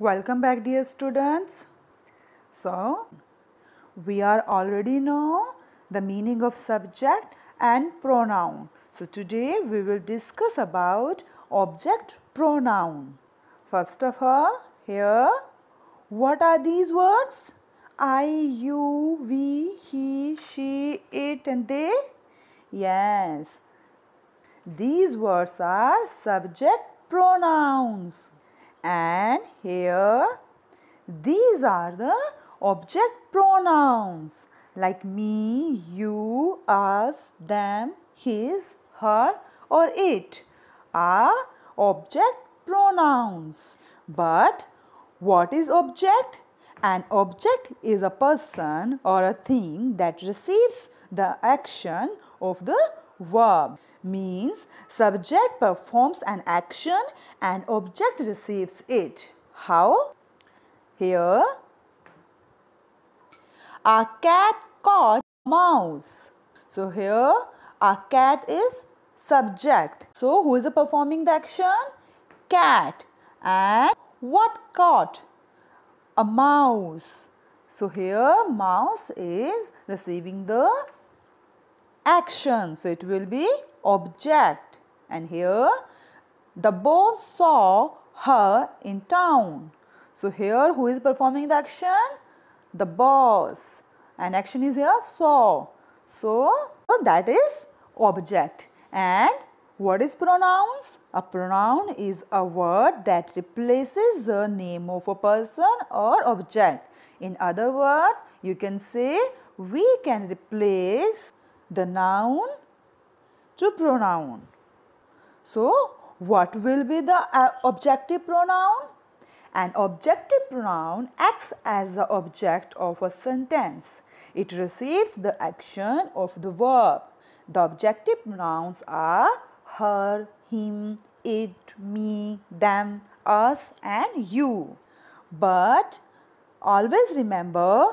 Welcome back dear students. So, we are already know the meaning of subject and pronoun. So, today we will discuss about object pronoun. First of all, here, what are these words? I, you, we, he, she, it and they? Yes. These words are subject pronouns and here. These are the object pronouns like me, you, us, them, his, her or it are object pronouns. But what is object? An object is a person or a thing that receives the action of the verb means subject performs an action and object receives it. How? Here, a cat caught mouse. So here, a cat is subject. So who is performing the action? Cat. And what caught? A mouse. So here, mouse is receiving the action. So, it will be object. And here, the boss saw her in town. So, here who is performing the action? The boss. And action is here saw. So, so that is object. And what is pronouns? A pronoun is a word that replaces the name of a person or object. In other words, you can say we can replace the noun to pronoun. So, what will be the uh, objective pronoun? An objective pronoun acts as the object of a sentence. It receives the action of the verb. The objective pronouns are her, him, it, me, them, us and you. But always remember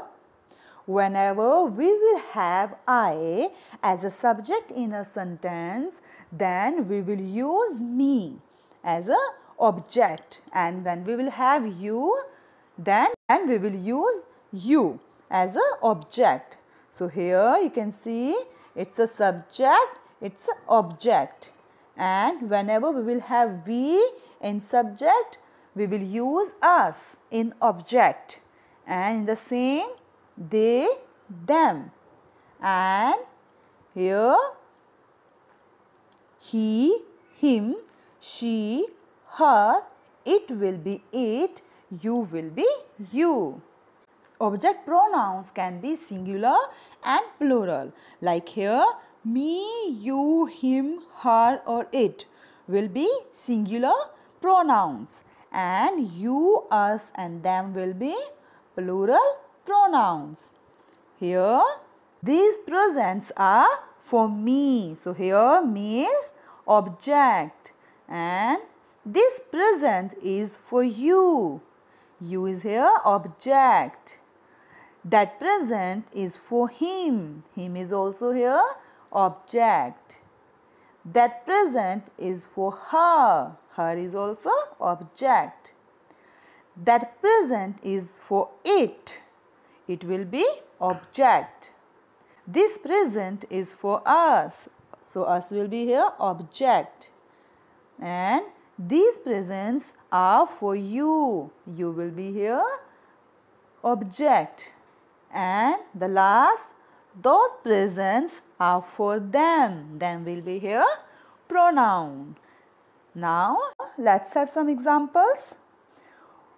Whenever we will have I as a subject in a sentence, then we will use me as a object and when we will have you, then and we will use you as a object. So here you can see it's a subject, it's an object and whenever we will have we in subject, we will use us in object and in the same they, them. And here he, him, she, her, it will be it, you will be you. Object pronouns can be singular and plural like here me, you, him, her or it will be singular pronouns and you, us and them will be plural pronouns. Here, these presents are for me. So, here means object and this present is for you. You is here object. That present is for him. Him is also here object. That present is for her. Her is also object. That present is for it. It will be object. This present is for us. So, us will be here object. And these presents are for you. You will be here object. And the last, those presents are for them. Then will be here pronoun. Now, let's have some examples.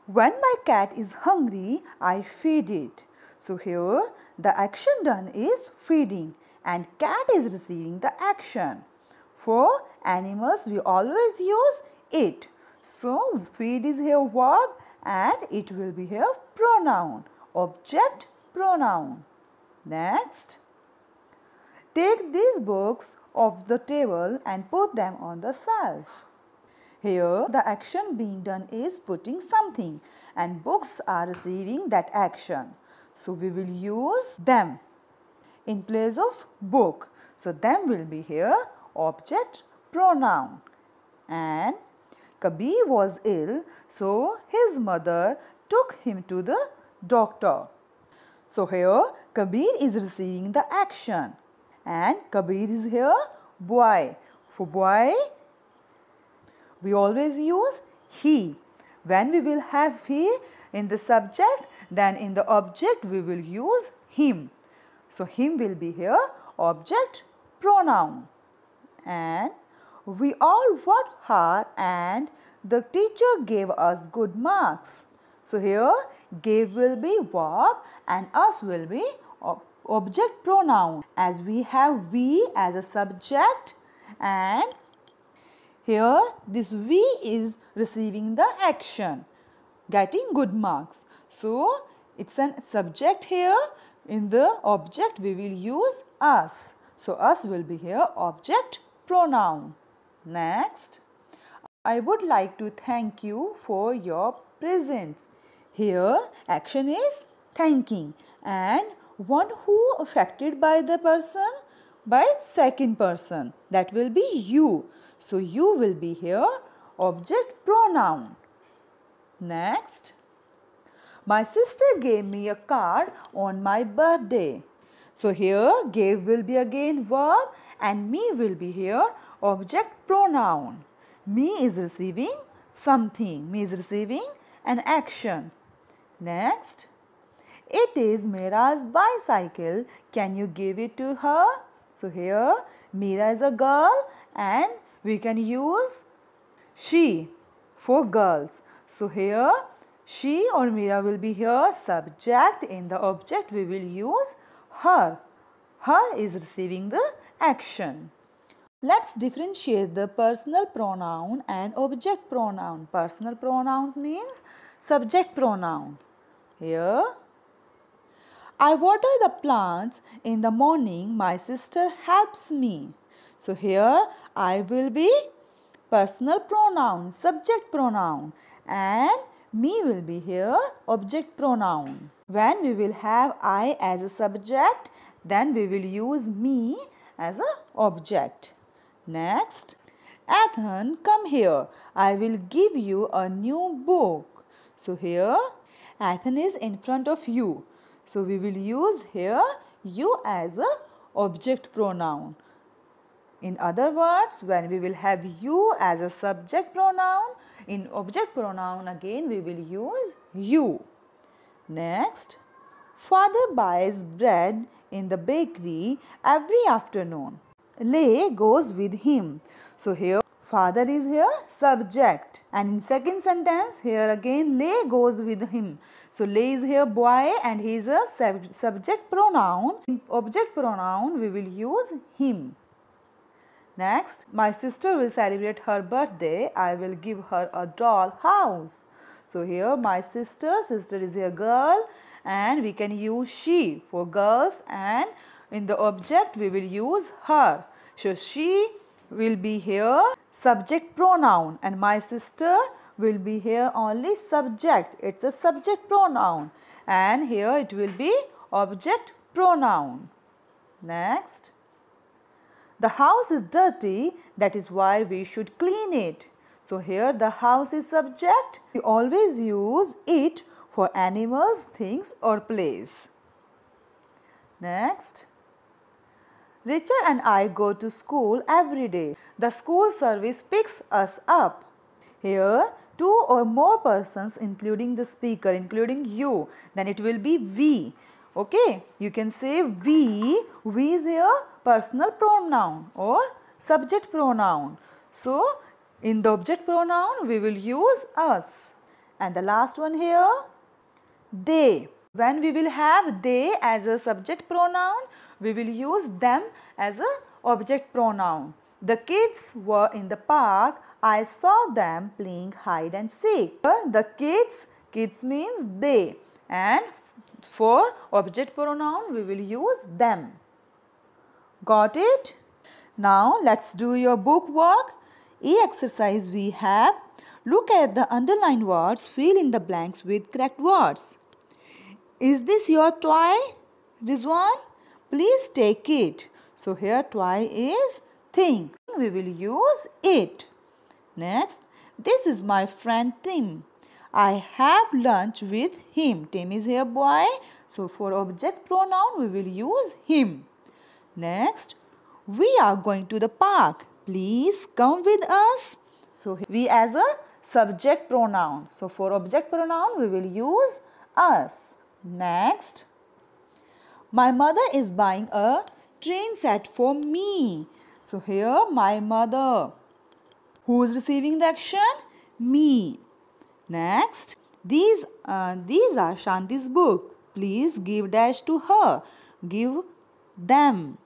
When my cat is hungry, I feed it. So here the action done is feeding and cat is receiving the action. For animals we always use it. So feed is here verb and it will be here pronoun, object pronoun. Next, take these books off the table and put them on the shelf. Here the action being done is putting something and books are receiving that action. So we will use them in place of book. So them will be here object pronoun and Kabir was ill so his mother took him to the doctor. So here Kabir is receiving the action and Kabir is here boy. For boy we always use he. When we will have he in the subject then in the object we will use him. So, him will be here object pronoun and we all worked hard and the teacher gave us good marks. So, here gave will be verb and us will be object pronoun as we have we as a subject and here this we is receiving the action getting good marks. So, it's an subject here. In the object, we will use us. So, us will be here object pronoun. Next, I would like to thank you for your presence. Here, action is thanking and one who affected by the person by second person that will be you so you will be here object pronoun next my sister gave me a card on my birthday. So here gave will be again verb and me will be here object pronoun. Me is receiving something. Me is receiving an action. Next. It is Mira's bicycle. Can you give it to her? So here Mira is a girl and we can use she for girls. So here she or Mira will be here subject. In the object, we will use her. Her is receiving the action. Let's differentiate the personal pronoun and object pronoun. Personal pronouns means subject pronouns. Here, I water the plants in the morning. My sister helps me. So here, I will be personal pronoun, subject pronoun and me will be here object pronoun. When we will have I as a subject, then we will use me as a object. Next, Athan, come here. I will give you a new book. So here, Athan is in front of you. So we will use here you as a object pronoun. In other words, when we will have you as a subject pronoun, in object pronoun again we will use you. Next, father buys bread in the bakery every afternoon. Lay goes with him. So here father is here subject and in second sentence here again lay goes with him. So lay is here boy and he is a sub subject pronoun. In object pronoun we will use him. Next, my sister will celebrate her birthday. I will give her a doll house. So here my sister, sister is a girl and we can use she for girls and in the object we will use her. So she will be here subject pronoun and my sister will be here only subject. It's a subject pronoun and here it will be object pronoun. Next. The house is dirty, that is why we should clean it. So here the house is subject. We always use it for animals, things or place. Next. Richard and I go to school every day. The school service picks us up. Here, two or more persons including the speaker, including you, then it will be we. Okay, you can say we, we is a personal pronoun or subject pronoun. So, in the object pronoun, we will use us. And the last one here, they. When we will have they as a subject pronoun, we will use them as a object pronoun. The kids were in the park. I saw them playing hide and seek. The kids, kids means they. And for object pronoun we will use them. Got it? Now let's do your book work. E exercise we have. Look at the underlined words, fill in the blanks with correct words. Is this your toy? This one? Please take it. So here toy is thing. We will use it. Next, this is my friend Tim. I have lunch with him. Tim is here boy. So for object pronoun we will use him. Next, we are going to the park. Please come with us. So we as a subject pronoun. So for object pronoun we will use us. Next, my mother is buying a train set for me. So here my mother. Who is receiving the action? Me. Next, these, uh, these are Shanti's book. Please give dash to her. Give them.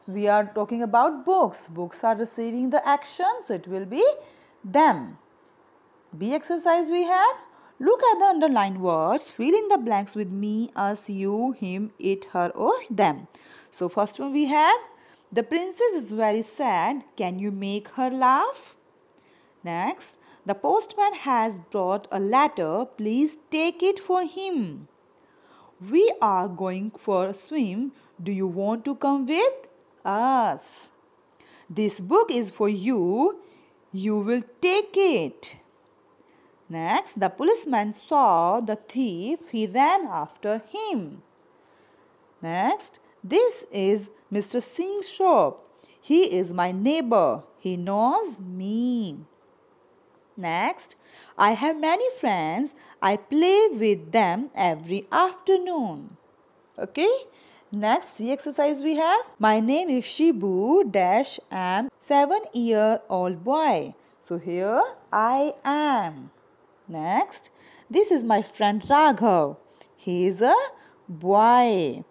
So we are talking about books. Books are receiving the action. So it will be them. B exercise we have. Look at the underlined words. Fill in the blanks with me, us, you, him, it, her or them. So first one we have. The princess is very sad. Can you make her laugh? Next. The postman has brought a letter. Please take it for him. We are going for a swim. Do you want to come with us? This book is for you. You will take it. Next, the policeman saw the thief. He ran after him. Next, this is Mr. Singh's shop. He is my neighbor. He knows me. Next, I have many friends. I play with them every afternoon. Okay. Next, the exercise we have. My name is Shibu dash am 7 year old boy. So here I am. Next, this is my friend Raghav. He is a boy.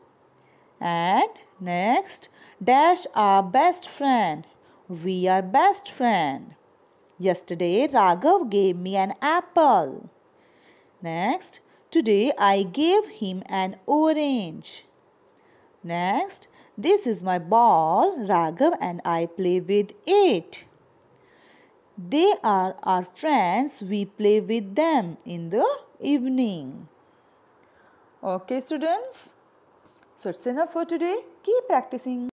And next, dash our best friend. We are best friend. Yesterday, Raghav gave me an apple. Next, today I gave him an orange. Next, this is my ball. Raghav and I play with it. They are our friends. We play with them in the evening. Okay, students. So, it's enough for today. Keep practicing.